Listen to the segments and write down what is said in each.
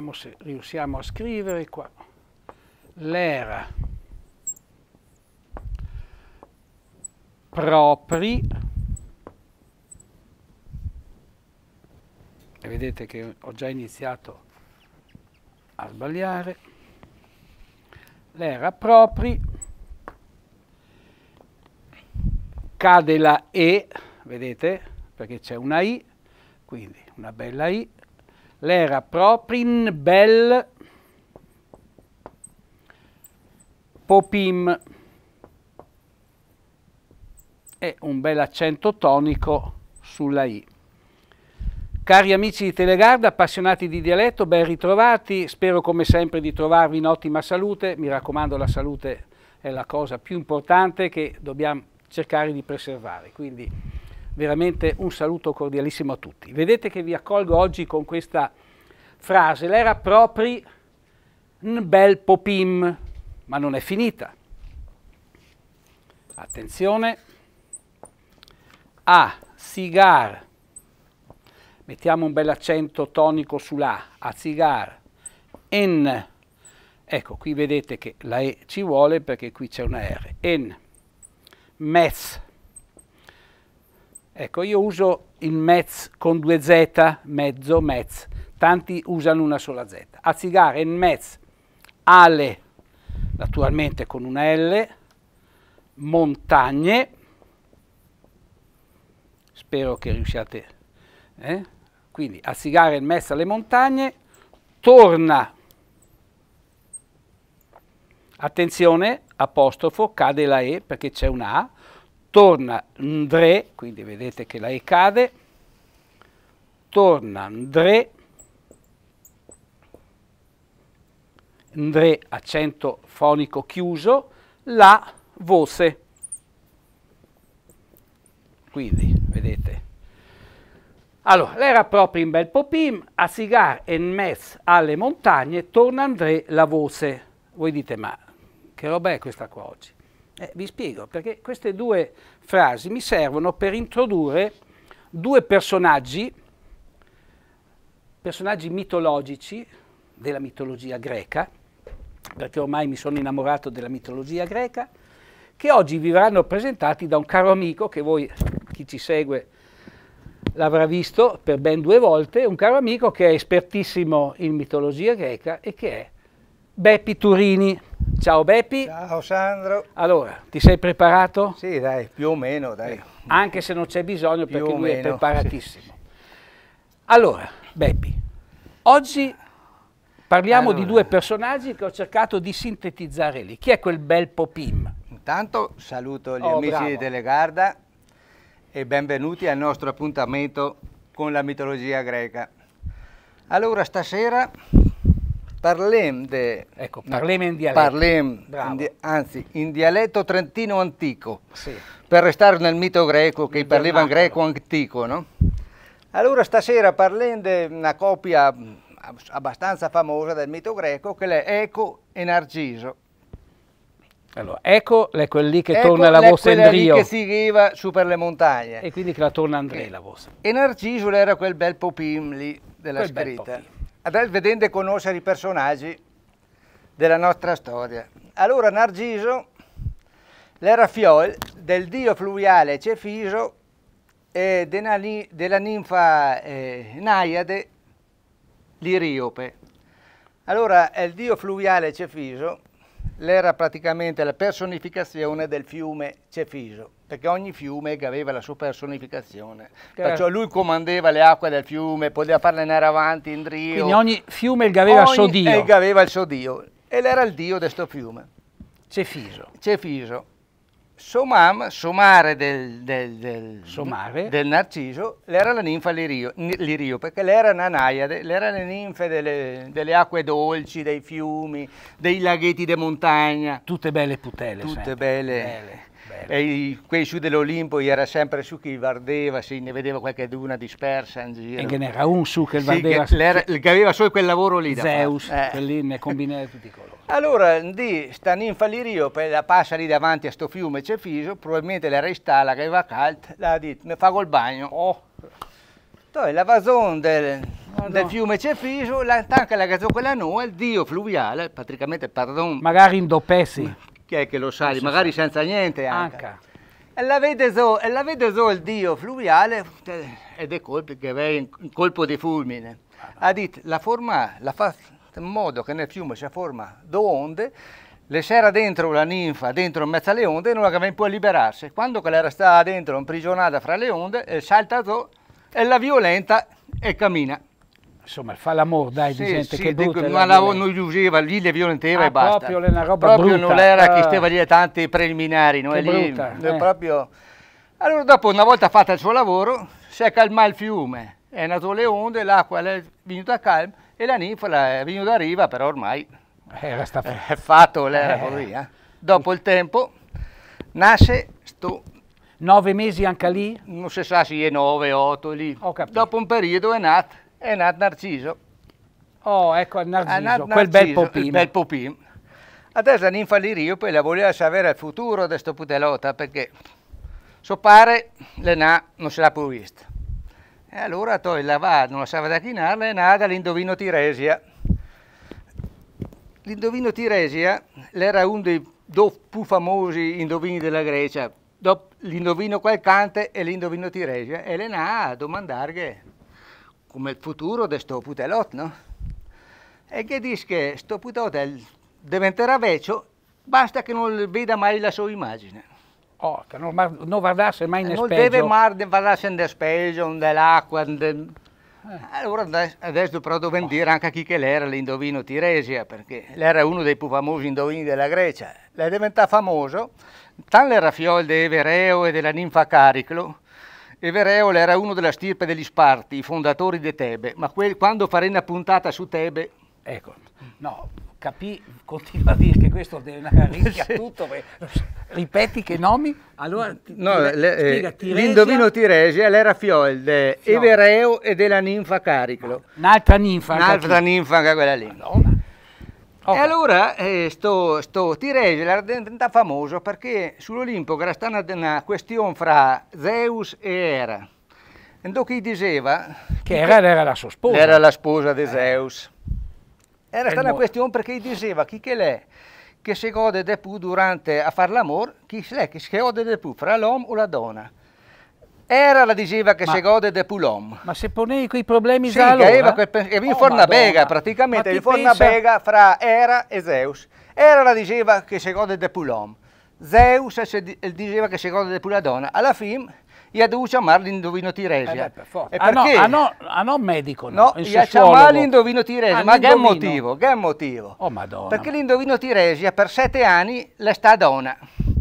vediamo se riusciamo a scrivere qua, l'era propri, e vedete che ho già iniziato a sbagliare, l'era propri, cade la E, vedete, perché c'è una I, quindi una bella I, l'era proprin bel popim e un bel accento tonico sulla I. Cari amici di Telegarda, appassionati di dialetto, ben ritrovati, spero come sempre di trovarvi in ottima salute, mi raccomando la salute è la cosa più importante che dobbiamo cercare di preservare, quindi veramente un saluto cordialissimo a tutti. Vedete che vi accolgo oggi con questa frase, l'era proprio un bel popim, ma non è finita. Attenzione, a sigar, mettiamo un bel accento tonico sulla, a sigar, en, ecco qui vedete che la E ci vuole perché qui c'è una R, en, mezz, Ecco, io uso il Metz con due Z, mezzo, Metz. Tanti usano una sola Z. Azzigare il Metz, ale, naturalmente con una L, montagne. Spero che riusciate. Eh? Quindi azzigare il Metz alle montagne, torna. Attenzione, apostrofo, cade la E perché c'è un A torna Ndre, quindi vedete che la E cade, torna Ndre, Ndre accento fonico chiuso, la voce. Quindi, vedete. Allora, l'era proprio in bel popim, a sigar e mes alle montagne, torna André la voce. Voi dite, ma che roba è questa qua oggi? Eh, vi spiego, perché queste due frasi mi servono per introdurre due personaggi, personaggi mitologici della mitologia greca, perché ormai mi sono innamorato della mitologia greca, che oggi vi verranno presentati da un caro amico che voi, chi ci segue, l'avrà visto per ben due volte, un caro amico che è espertissimo in mitologia greca e che è Beppi Turini. Ciao Beppi. Ciao Sandro. Allora, ti sei preparato? Sì, dai, più o meno, dai. Eh, anche se non c'è bisogno più perché lui meno. è preparatissimo. Sì. Allora, Beppi, oggi parliamo allora. di due personaggi che ho cercato di sintetizzare lì. Chi è quel bel Popim? Intanto saluto gli oh, amici bravo. di Telegarda e benvenuti al nostro appuntamento con la mitologia greca. Allora, stasera Parlem de... Ecco, parlem in dialetto. Parlem, in di, anzi, in dialetto trentino antico, sì. per restare nel mito greco, che parlava in greco antico, no? Allora stasera parliamo di una copia abbastanza famosa del mito greco, che è Eco e Narciso. Allora, Eco è quel lì che ecco torna la voce Andrio. Eco che si riva su per le montagne. E quindi che la torna Andrea la voce. E Narciso era quel bel popim lì della quel scritta. Adel vedendo conoscere i personaggi della nostra storia. Allora Nargiso l'era fiol del dio fluviale Cefiso e della, della ninfa eh, Naiade l'Iriope. Allora il dio fluviale Cefiso l'era praticamente la personificazione del fiume Cefiso, perché ogni fiume aveva la sua personificazione. Certo. Perciò lui comandeva le acque del fiume, poteva farle andare avanti in rio. Quindi ogni fiume aveva il suo dio. aveva il suo dio. E l'era il dio di questo fiume. Cefiso. Cefiso. Somam, somare del, del, del, somare del, Narciso, l'era la ninfa Lirio, lirio perché l'era nanaiade, l'era le ninfe delle, delle, acque dolci, dei fiumi, dei laghetti di montagna. Tutte belle putele. Tutte sempre. belle. belle e qui su dell'Olimpo era sempre su chi vardeva, se ne vedeva qualche duna dispersa in giro. E che ne era un su che vardeva. Sì, che, che, aveva solo quel lavoro lì. Zeus, eh. che lì ne combinava tutti i colori. Allora, di Stanin Fallirio, la passa lì davanti a sto fiume Cefiso, probabilmente la restala che va calda, la dit, mi fa col bagno. Oh. Poi la vason del, ah, del fiume Cefiso, la tanca la gazzò quella nuova, il dio fluviale, praticamente, pardon. Magari in dopessi. Chi è che lo sa? Magari sa. senza niente anche. anche. E la vede so, e la vede so il dio fluviale eh, ed è colpo che è un colpo di fulmine. Ah, ha detto, la forma, la fa in modo che nel fiume si forma due onde, le c'era dentro la ninfa, dentro in mezzo alle onde, e non la cavava più liberarsi. Quando che era stata dentro, imprigionata fra le onde, salta so, e la violenta e cammina insomma fa l'amore dai sì, di gente sì, che brutta ma la, non gli usava lì le violenteva ah, e basta proprio una roba proprio non era che ah. stava lì a tanti preliminari no? che lì, eh. proprio... allora dopo una volta fatto il suo lavoro si è calmato il fiume è nato le onde l'acqua è venuta calma e la ninfa è venuta a riva però ormai eh, era sta... è fatto l'era eh. così eh. dopo il tempo nasce sto nove mesi anche lì? non si sa se è nove, otto lì dopo un periodo è nato è Nat Narciso. Oh, ecco il ah, Narciso, Narciso quel bel popino. bel popino. Adesso è l'infallirio, poi la voleva sapere il futuro di questo putelota, perché suo padre le non se l'ha più vista. E allora poi la va, non la sapeva da chinare, e nada l'indovino Tiresia. L'indovino Tiresia era uno dei più famosi indovini della Grecia, l'indovino Calcante e l'indovino Tiresia, e le na a domandarghe come il futuro di questo putelot, no? E che dice che questo putelot diventerà vecchio, basta che non veda mai la sua immagine. Oh, che non, non guardasse mai in eh, non Non deve mai guardarsi in specchio, nell'acqua. In... Eh. Allora adesso però dobbiamo oh. dire anche a chi che l'era l'indovino Tiresia, perché l'era uno dei più famosi indovini della Grecia. L'è diventato famoso, tanto le fiol di Evereo e della ninfa Cariclo, Evereola era uno della stirpe degli Sparti, i fondatori di Tebe, ma quando farei una puntata su Tebe... Ecco, no, capì, continua a dire che questo deve una rischia tutto, ripeti che nomi? Allora, no, ti, le, spiega, eh, Tiresia. l'indovino Tiresia, l'era Fiolde, Evereo e della ninfa Cariclo. Un'altra ninfa. Un'altra ninfa, quella lì. Madonna. Oh. E allora eh, sto, è diventato famoso perché sull'Olimpo era stata una, questione fra Zeus e Era. E dopo diceva... Che Era era la sua sposa. Era la sposa di eh. Zeus. Era stata una questione perché diceva chi che l'è che si gode di più durante a fare l'amore, chi è che si gode di più, fra l'uomo o la donna. Era la diceva che si gode de Poulom. Ma se ponevi quei problemi sì, già allora... Sì, che, che, che oh, in Fornabega, praticamente, in Fornabega pensa... fra Era e Zeus. Era la diceva che si gode de Poulom. Zeus diceva che si gode de Puladona. Alla fine gli ha dovuto chiamare l'indovino Tiresia. Eh beh, per e ah, perché? Ah no, ah no, medico, no, no gli ha chiamato l'indovino Tiresia, ah, ma che motivo, che motivo. Oh madonna. Perché l'indovino Tiresia per sette anni le sta a donna.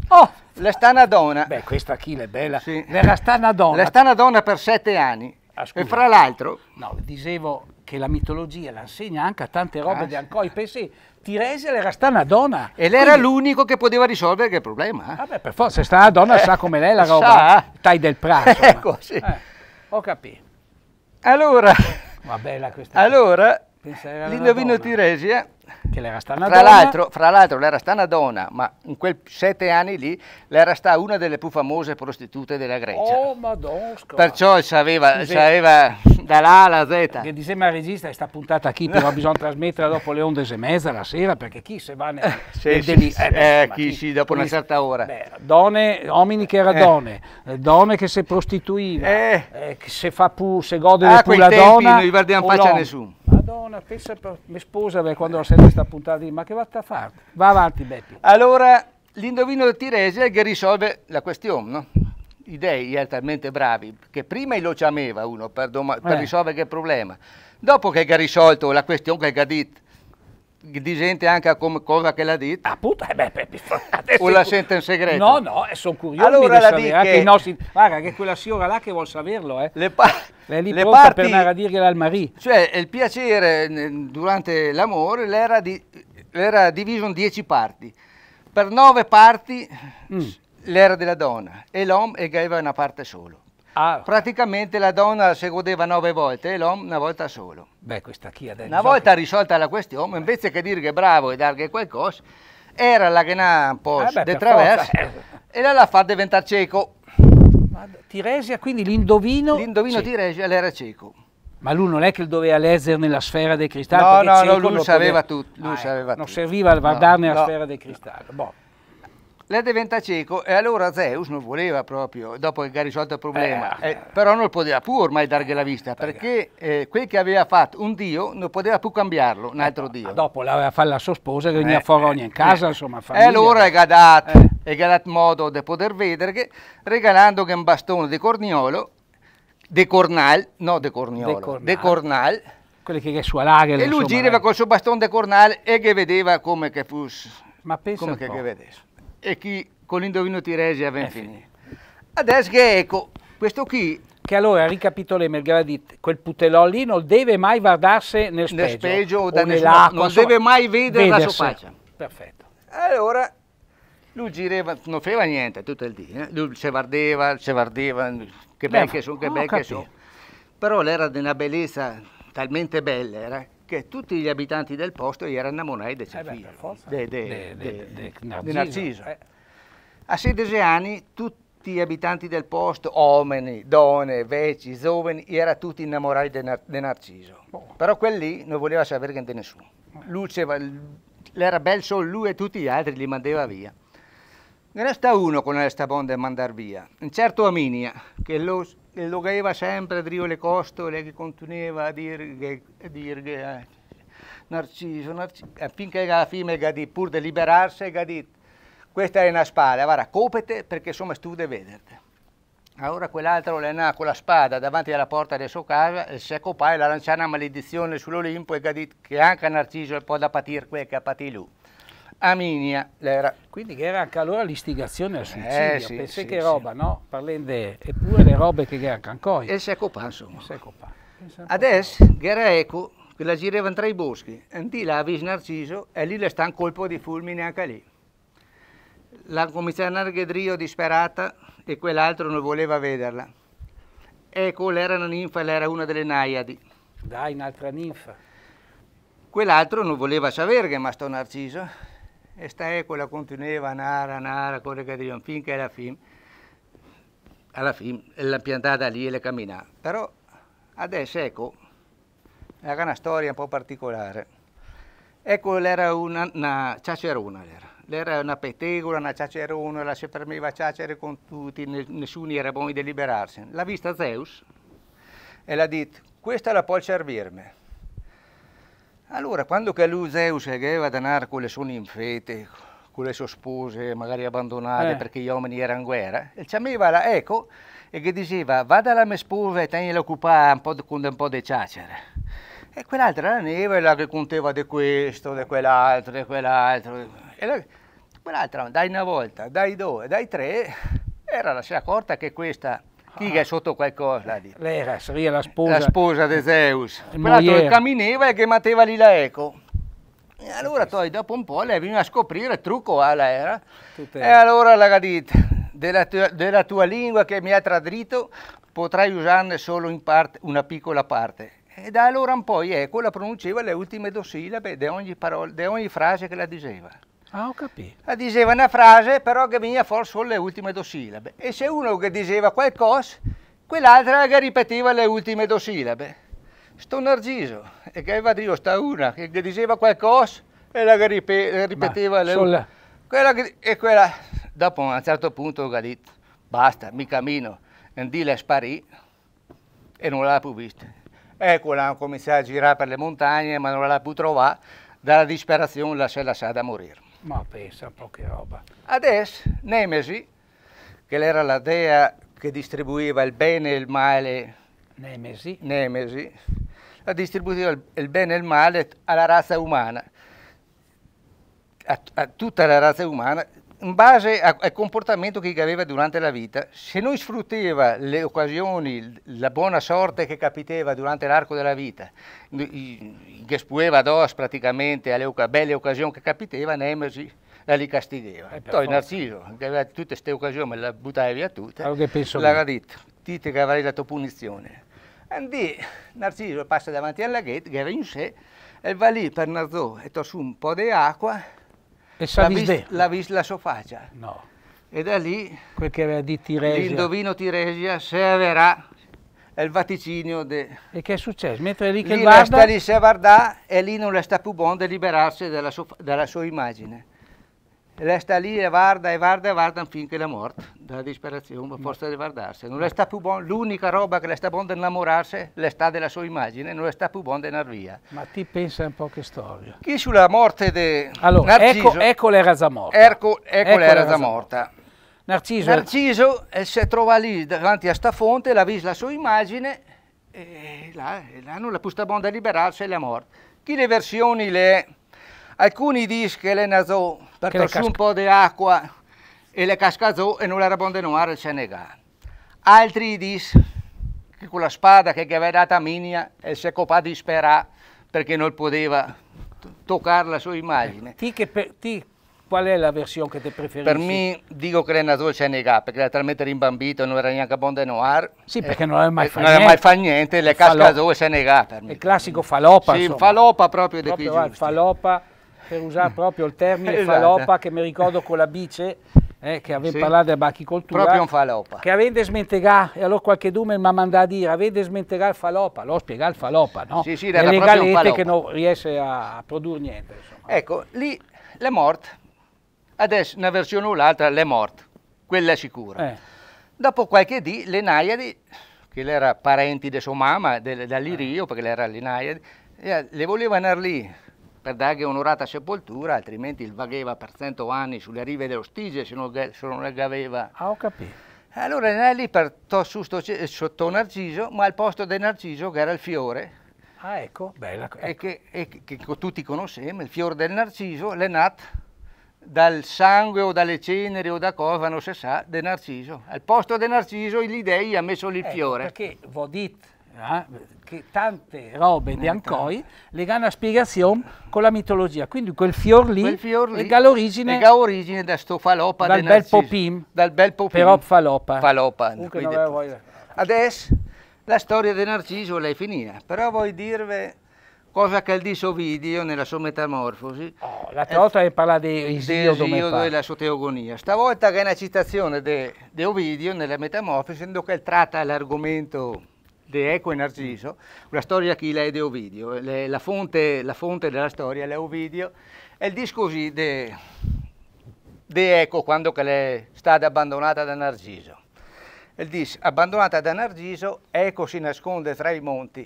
Oh! La donna. Beh, questa Achille è bella. Sì. La Stanadona. La donna per sette anni. Ah, e fra l'altro... No, dicevo che la mitologia l'insegna anche a tante robe ah, di Ancoi. Pensi, Tiresel era Stanadona. E lei era l'unico che poteva risolvere quel problema. Eh? Vabbè, per forza, Stanadonna eh, sa come lei la roba. Sa. Eh? Tai del prato. Ecco, sì. Eh, ho capito. Allora... Ma bella questa. Allora, l'indovino Tiresia eh. Che l'era stata una fra donna. L'altro, fra l'altro l'era stata una donna, ma in quei sette anni lì l'era stata una delle più famose prostitute della Grecia. Oh, madonna! Perciò c'aveva, sapeva da là alla Z. Che diceva il regista, sta puntata qui, però bisogna trasmetterla dopo le onde e mezza la sera, perché chi se va eh, nel, sì, nel sì, delizio? Eh, sì, eh, beh, chi, chi, dopo una certa ora. Beh, donne, uomini che era eh. donne, eh, donne che si prostituivano, eh. che se, fa pu, se gode ah, di più la donna. Non guardiamo faccia a nessuno. Madonna, pensa per... mi sposa beh, quando la sento sta puntata di ma che vatta a fare? Va avanti Beppi. Allora, l'indovino del Tiresile che risolve la questione, no? I dei erano talmente bravi che prima lo ciameva uno per, per eh. risolvere che problema. Dopo che ha risolto la questione che ha detto di gente anche come cosa che l'ha detto appunto eh beh, beh, o la sente in segreto no no eh, sono curioso allora la dica che... nostri... guarda che quella signora là che vuol saperlo eh. le, pa- lei è lì le parti... per andare a dirgliela al marito cioè il piacere durante l'amore l'era, di... l'era diviso in dieci parti per nove parti mm. l'era della donna e l'uomo e aveva una parte solo Ah. Praticamente la donna se godeva nove volte e l'uomo una volta solo. Beh, questa chi ha Una volta che... risolta la questione, invece che dire che bravo e dargli qualcosa, era la che un po' ah, beh, traversa e la, la fa diventare cieco. Ma Tiresia, quindi l'indovino... L'indovino Tiresia l'era cieco. Ma lui non è che doveva leggere nella sfera dei cristalli? No, no, no, lui sapeva tutto. Lui ah, sapeva ecco, non tutto. serviva a guardarne no, la no. sfera dei cristalli. Boh lei diventa cieco e allora Zeus non voleva proprio, dopo che ha risolto il problema, eh, eh, però non poteva più ormai dargli la vista, perché eh, quel che aveva fatto un dio non poteva più cambiarlo, un eh, altro dio. Dopo l'aveva fatto la sua sposa che veniva eh, fuori in eh, casa, insomma, famiglia. E allora è gadato, è gadato modo di poter vedere che regalandogli un bastone di corniolo, di cornal, no di corniolo, di cornal, de che è sua lager. E lui girava col suo bastone di cornale e che vedeva come che fosse. Ma pensa come che, che vedesse e chi con l'indovino Tiresi a Benfini. Eh, Adesso che ecco, questo qui... Che allora, ricapitoliamo il gradit, quel putelò lì non deve mai guardarsi nel spegio. Nel specchio o, da o nessuno, non deve mai vedere vedersi. la sua faccia. Perfetto. Allora, lui gireva, non faceva niente tutto il giorno. eh? lui se guardava, ci guardava, che bel che sono, che bel che sono. Però era di una bellezza talmente bella, era, che tutti gli abitanti del posto erano monai di Cefiro, eh Narciso. Eh. A 16 anni tutti gli abitanti del posto, uomini, donne, vecchi, giovani, erano tutti innamorati di Narciso. Oh. Però quelli lì non voleva sapere niente di nessuno. Luce, era bel solo lui e tutti gli altri li mandava via. Ne resta uno con questa bonda a mandar via, un certo Aminia, che lo lo aveva sempre Dio le costole che continuava a dire che, a dire eh, Narciso, Narciso, eh, finché alla fine ha pur di liberarsi, ha detto, questa è una spada, guarda, copete perché insomma tu devi vederti. Allora quell'altro le con la spada davanti alla porta della sua casa e si è copato e la lanciata una maledizione sull'Olimpo e ha detto che anche Narciso può da patire quel che ha patito lui. Aminia l'era. Quindi che era anche allora l'istigazione al eh, suicidio, eh, sì, pensate sì, che sì. roba, no? Parlende, eppure le robe che erano ancora. E secco copà, insomma. Secco pan. Adesso, che era eco, che la girevano tra i boschi, andì lì la avvis Narciso, e lì le sta un colpo di fulmine anche lì. La commissaria Ghedrio disperata, e quell'altro non voleva vederla. Ecco, l'era una ninfa, l'era una delle naiadi. Dai, un'altra ninfa. Quell'altro non voleva sapere che ma sto Narciso, e stai quella continuava a andare, andare, a correre, finché alla fine, alla fine l'ha piantata lì e l'ha camminata. Però adesso ecco, era una storia un po' particolare. Ecco, era una, una ciacerona, era. era una pettegola, una ciacerona, la si premeva a ciacere con tutti, nessuno era buono di liberarsi. L'ha vista Zeus e l'ha detto, questa la può servirmi allora, quando Caluseu aveva denaro con le sue ninfete, con le sue spose magari abbandonate eh. perché gli uomini erano in guerra, e c'aveva la eco e gli diceva vada alla mia sposa e tenila occupata un po' di, con un po' di ciacere. E quell'altra la neve che conteva di questo, di quell'altro, di quell'altro. E la, quell'altra, dai una volta, dai due, dai tre, era la si accorta che questa chi che è sotto qualcosa lì. Lei era la sposa. La sposa di Zeus. Peraltro il cammineva e che metteva lì la eco. E allora poi dopo un po' lei veniva a scoprire il trucco alla ah, E allora la ha della, tua, della tua lingua che mi ha tradito potrai usarne solo in parte, una piccola parte. E da allora un po' ecco eh, la pronunciava le ultime due sillabe di ogni, ogni frase che la diceva. Ah, ho capito. Eh, diceva una frase, però che veniva fuori solo le ultime due sillabe. E se uno che diceva qualcosa, quell'altra che ripeteva le ultime due sillabe. Sto Narciso, e che aveva detto sta una, che diceva qualcosa e la che ripet eh, ripeteva Ma le ultime. Quella che, e quella, dopo a un certo punto ha detto, basta, mi cammino, e lì le sparì e non l'ha più vista. Ecco, l'hanno cominciato a girare per le montagne, ma non l'ha più trovata, dalla disperazione la se lasciata morire. Ma pensa un po' che roba. Adesso Nemesi, che era la dea che distribuiva il bene e il male. Nemesi. Nemesi. La distribuiva il bene e il male alla razza umana. a, a tutta la razza umana in base a, al comportamento che aveva durante la vita, se noi sfruttava le occasioni, la buona sorte che capiteva durante l'arco della vita, che spueva dos praticamente alle belle occasioni che capiteva, Nemesi la li castigava. E eh, Poi Narciso, che aveva tutte queste occasioni, le buttava via tutte, allora l'aveva detto, dite che avrei la tua punizione. Andì, Narciso passa davanti alla gate, che era in sé, e va lì per Narzò e tossù un po' di acqua, e l'ha, vis, la sua faccia. No. E da lì quel che aveva di Tiresia. l'indovino Tiresia serverà il vaticinio. De... E che è successo? Mentre lì che lì guarda... Lì sta lì se guarda e lì non la sta più buono di liberarsi della, sua, della sua immagine resta lì e guarda e guarda e guarda finché la morte, dalla disperazione, ma forza di guardarsi. Non le sta più buono, l'unica roba che le sta buono di innamorarsi, le sta della sua immagine, non è sta più buono di andare via. Ma ti pensa un po' che storia. Chi sulla morte di allora, ecco- Narciso... Ecco, ecco l'era zamorta. Erco, ecco, ecco l'era zamorta. Narciso... Narciso eh, si trova lì davanti a sta fonte, la vede la sua immagine e là, e là non la più sta buono da liberarsi e la morte. Chi le versioni le Alcuni disc che le naso per tossire un po' di acqua e le cascazò e non era buon denuare il Senegal. Altri disc che con la spada che gli aveva dato a Minia e si è copato di sperare perché non poteva toccare la sua immagine. Ti che per, ti, qual è la versione che ti preferisci? Per me dico che le naso c'è negato perché era talmente rimbambito non era neanche buon denoir. Sì, eh, perché non aveva mai eh, fatto niente. Non aveva mai fatto niente, le cascadue c'è negato per me. Il classico falopa. Sì, insomma. faloppa proprio, proprio di qui. Faloppa per usare proprio il termine esatto. falopa che mi ricordo con la bice eh, che aveva sì. parlato della bachicoltura proprio un falopa che avete smentegato e allora qualche dume mi ha mandato a dire avete smentegato il falopa l'ho spiegato il falopa no? sì, sì, era nelle galette che non riesce a, produrre niente insomma. ecco lì le morte adesso una versione o l'altra le morte quella sicura eh. dopo qualche dì le naiadi che era parenti di sua mamma dell'Allirio, eh. perché lei era l'Inaiadi, eh, le volevano andare lì per dargli un'orata sepoltura, altrimenti il vagheva per cento anni sulle rive dello Stige se non, se non le aveva. Ah, ho capito. Allora Nelli per susto, sotto Narciso, ma al posto del Narciso che era il fiore. Ah, ecco, bella. Ecco. E, che, e che, che, tutti conosciamo, il fiore del Narciso, le nat dal sangue o dalle ceneri o da cosa, non si sa, del Narciso. Al posto del Narciso gli dei ha messo lì il ecco, fiore. Perché Vodit eh, che tante robe di eh, Ancoi le hanno spiegazione con la mitologia. Quindi quel fior lì, quel fior lì ha l'origine da questo falopa dal bel popim, dal bel popim, però falopa. falopa Adesso la storia di Narciso è finita, però vuoi dirvi cosa che il dice Ovidio nella sua metamorfosi. Oh, la volta che parla di Isiodo, Isiodo e la sua teogonia. Stavolta che è una citazione di Ovidio nella metamorfosi, essendo che tratta l'argomento De Eco e Narciso, una storia che lei di Ovidio, le, la, fonte, la, fonte, della storia è Ovidio, e il discorso de, de Eco quando è stata abbandonata da Narciso. Il dice, abbandonata da Narciso, Eco si nasconde tra i monti,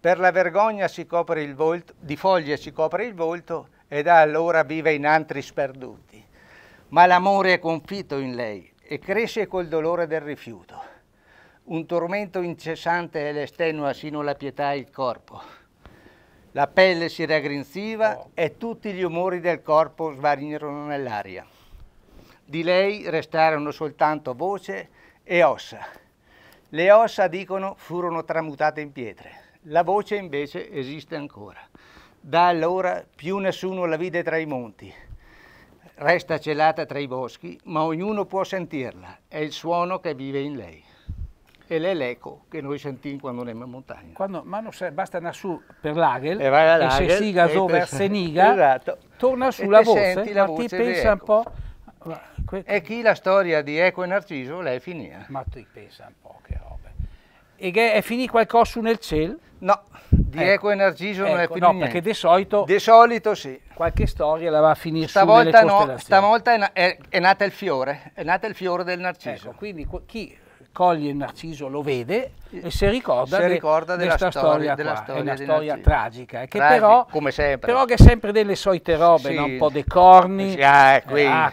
per la vergogna si copre il volto, di foglie si copre il volto, e da allora vive in antri sperduti. Ma l'amore è confitto in lei e cresce col dolore del rifiuto un tormento incessante l'estenua sino alla pietà il corpo. La pelle si raggrinziva oh. e tutti gli umori del corpo svanirono nell'aria. Di lei restarono soltanto voce e ossa. Le ossa, dicono, furono tramutate in pietre. La voce invece esiste ancora. Da allora più nessuno la vide tra i monti. Resta celata tra i boschi, ma ognuno può sentirla. È il suono che vive in lei e lei l'eco che noi sentiamo quando andiamo in montagna. Quando, ma non serve, basta andare su per l'Agel e, vai e se siga dove Seniga, esatto. torna sulla voce, la ma ti pensa un po'... E chi la storia di Eco e Narciso lei finì. Ma ti pensa un po' che roba. E che è finito qualcosa nel cielo? No, di Eco, Eco e Narciso ecco, non è finito ecco, No, niente. perché di solito... Di solito sì. Qualche storia la va a finire stavolta su no, Stavolta no, è, è, nata il fiore, è nata il fiore del Narciso. Ecco, quindi chi coglie il narciso, lo vede e si ricorda, si ricorda de, della, storia, storia, della storia, è una storia tragica, eh, che Tragi, però, come sempre. però che è sempre delle solite robe, sì. no? un po' dei corni, sì, ah, eh, qui, eh, ah,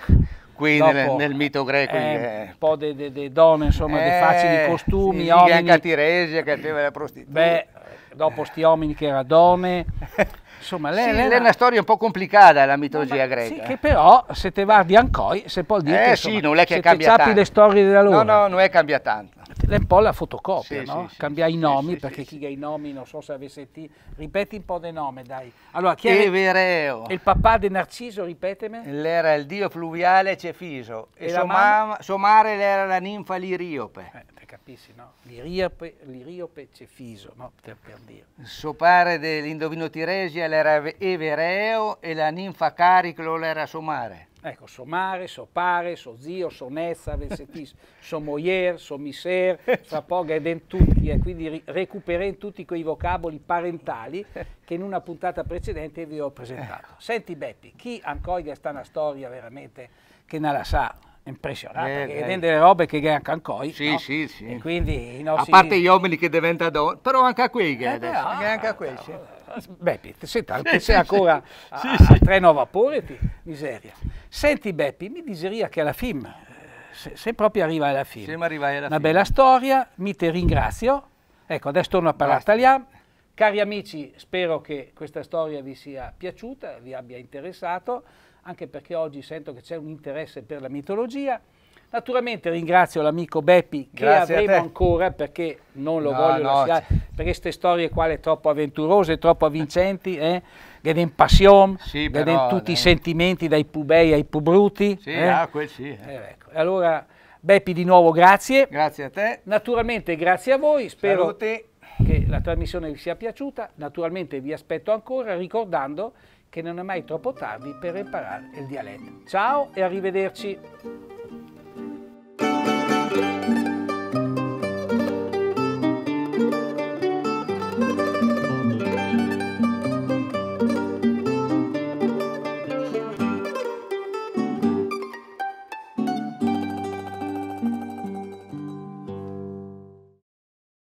qui dopo, nel, nel, mito greco, eh, eh. un po' delle de, de donne, insomma, dei eh, facili costumi, sì, uomini, anche a Tiresia che aveva la prostituta. Beh, dopo sti uomini che era donne, Insomma, lei, sì, lei è una storia un po' complicata la mitologia ma, greca. Sì, che però se te guardi Ancoi, se può dire eh, che, insomma, sì, non è che se cambia tanto. le storie della loro. No, no, non è cambia tanto. È un po' la fotocopia, sì, no? Sì, Cambia i nomi, perché chi ha i nomi, non so se avesse T. Ripeti un po' dei nomi, dai. Allora, chi Evereo. È il papà di Narciso, ripeteme. L'era il dio fluviale Cefiso e, e sua, mamma, sua madre era la ninfa Liriope. Eh capisci, no? L'iriope, l'iriope cefiso, no? Per, per dire. Sopare dell'indovino Tiresia l'era Evereo e la ninfa Cariclo l'era Somare. Ecco, somare, sopare, so zio, sonessa, versetis, somoyer, somiser, sapoga ed entutti, e eh, quindi recupereremo tutti quei vocaboli parentali che in una puntata precedente vi ho presentato. Ecco. Senti Beppi, chi ancora sta una storia veramente che non la sa? impressionante, eh, che vende le robe che anche ancora. Sì, no? sì, sì. E quindi nostri... A parte gli uomini che diventa don, però anche a quei che eh, adesso. Eh, ah, anche a quei, ah, sì. Ah. Beppi, senta, sì, sì, ancora sì, a, sì. a treno a vapore, ti, miseria. Senti Beppi, mi diseria che alla FIM, eh, se, se proprio arriva alla FIM, alla una film. bella storia, mi te ringrazio. Ecco, adesso torno a parlare Basta. italiano. Cari amici, spero che questa storia vi sia piaciuta, vi abbia interessato anche perché oggi sento che c'è un interesse per la mitologia. Naturalmente ringrazio l'amico Beppi che Grazie avremo ancora perché non lo no, voglio no, lasciare, perché queste storie qua le troppo avventurose, troppo avvincenti, eh? Geden passion, sì, però, tutti dai. i sentimenti dai pubei ai pubruti. Sì, eh? ah, quel sì. Eh. eh. Ecco. Allora, Beppi di nuovo grazie. Grazie a te. Naturalmente grazie a voi, spero Salute. che la trasmissione vi sia piaciuta, naturalmente vi aspetto ancora ricordando che non è mai troppo tardi per imparare il dialetto. Ciao e arrivederci!